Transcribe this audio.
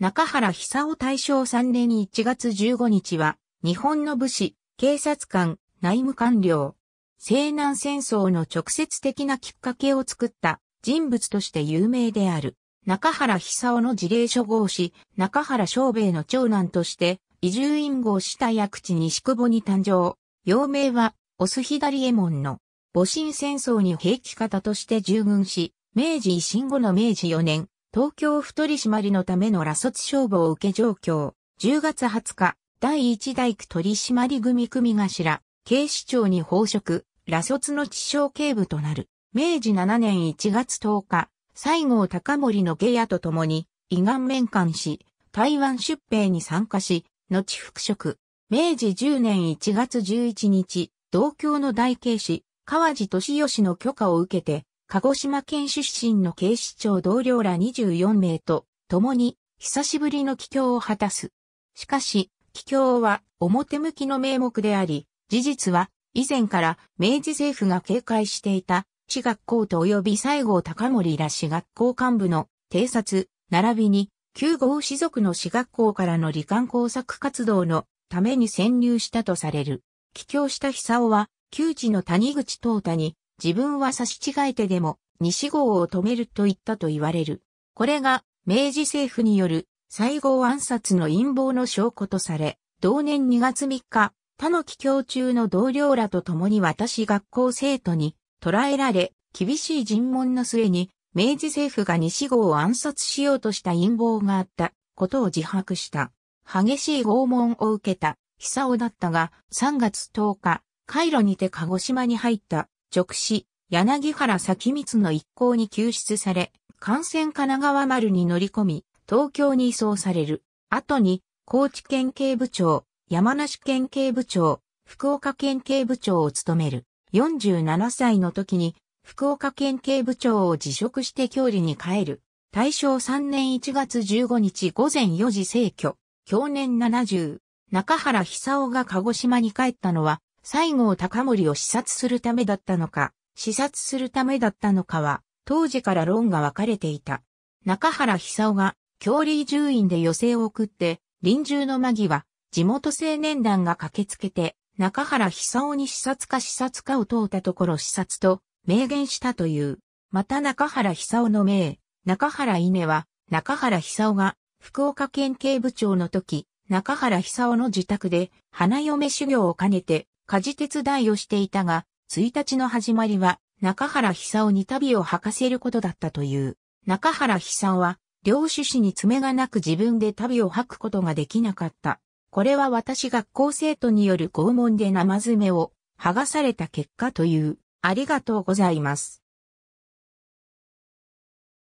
中原久夫大正3年1月15日は、日本の武士、警察官、内務官僚、西南戦争の直接的なきっかけを作った人物として有名である。中原久夫の事例書号誌、中原昌兵衛の長男として、移住院号した薬地西久保に誕生。幼名は、オス左衛門の、戊辰戦争に兵器方として従軍し、明治維新後の明治4年、東京太り締まりのための羅卒勝負を受け状況、10月20日、第1大区取締組組頭、警視庁に報職、羅卒の地傷警部となる、明治7年1月10日、西郷隆盛の下野と共に、胃がん面官し、台湾出兵に参加し、後復職、明治10年1月11日、同郷の大警視、川地敏義の許可を受けて、鹿児島県出身の警視庁同僚ら24名と、共に、久しぶりの帰郷を果たす。しかし、帰郷は表向きの名目であり、事実は以前から明治政府が警戒していた、市学校と及び西郷隆盛ら市学校幹部の偵察、並びに、旧豪士族の市学校からの罹患工作活動のために潜入したとされる。帰郷した久尾は、旧知の谷口東太に自分は差し違えてでも西郷を止めると言ったと言われる。これが明治政府による西郷暗殺の陰謀の証拠とされ、同年2月3日、他の帰郷中の同僚らと共に私学校生徒に捕らえられ、厳しい尋問の末に、明治政府が西郷を暗殺しようとした陰謀があったことを自白した。激しい拷問を受けた、久男だったが、3月10日、カイロにて鹿児島に入った。直死、柳原咲光の一行に救出され、感染神奈川丸に乗り込み、東京に移送される。後に、高知県警部長、山梨県警部長、福岡県警部長を務める。47歳の時に、福岡県警部長を辞職して郷里に帰る。大正3年1月15日午前4時逝去。享年70。中原久夫が鹿児島に帰ったのは、西郷隆盛を視察するためだったのか、視察するためだったのかは、当時から論が分かれていた。中原久夫が、教理住院で寄席を送って、臨終の間際、地元青年団が駆けつけて、中原久夫に視察か視察かを問うたところ視察と明言したという。また中原久夫の名、中原稲は、中原久夫が福岡県警部長の時、中原久夫の自宅で花嫁修行を兼ねて家事手伝いをしていたが、1日の始まりは中原久夫に旅を履かせることだったという。中原久夫は、両趣旨に爪がなく自分で旅を履くことができなかった。これは私学校生徒による拷問で生爪を剥がされた結果という。ありがとうございます。